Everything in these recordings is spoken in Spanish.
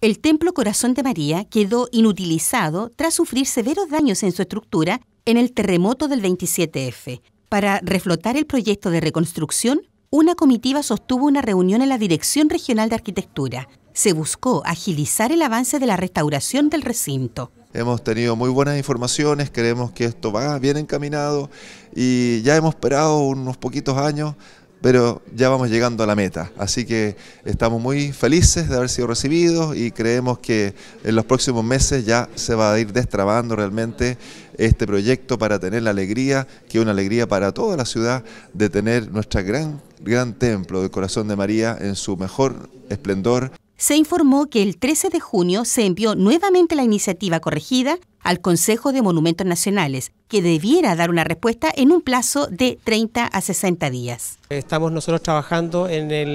El templo Corazón de María quedó inutilizado tras sufrir severos daños en su estructura en el terremoto del 27F. Para reflotar el proyecto de reconstrucción, una comitiva sostuvo una reunión en la Dirección Regional de Arquitectura. Se buscó agilizar el avance de la restauración del recinto. Hemos tenido muy buenas informaciones, creemos que esto va bien encaminado y ya hemos esperado unos poquitos años pero ya vamos llegando a la meta. Así que estamos muy felices de haber sido recibidos y creemos que en los próximos meses ya se va a ir destrabando realmente este proyecto para tener la alegría, que es una alegría para toda la ciudad, de tener nuestro gran, gran templo del corazón de María en su mejor esplendor se informó que el 13 de junio se envió nuevamente la iniciativa corregida al Consejo de Monumentos Nacionales, que debiera dar una respuesta en un plazo de 30 a 60 días. Estamos nosotros trabajando en,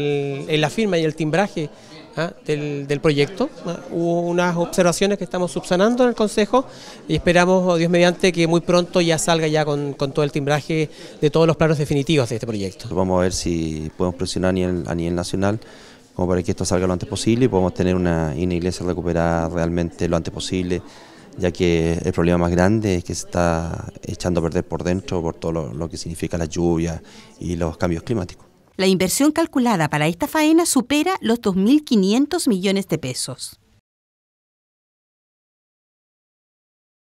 la firma y el timbraje ¿ah? del, proyecto. Ah, hubo unas observaciones que estamos subsanando en el Consejo y esperamos, oh Dios mediante, que muy pronto ya salga ya con, todo el timbraje de todos los planos definitivos de este proyecto. Vamos a ver si podemos presionar a nivel nacional como para que esto salga lo antes posible y podamos tener una, iglesia recuperada realmente lo antes posible, ya que el problema más grande es que se está echando a perder por dentro por todo lo que significa la lluvia y los cambios climáticos. La inversión calculada para esta faena supera los 2.500 millones de pesos.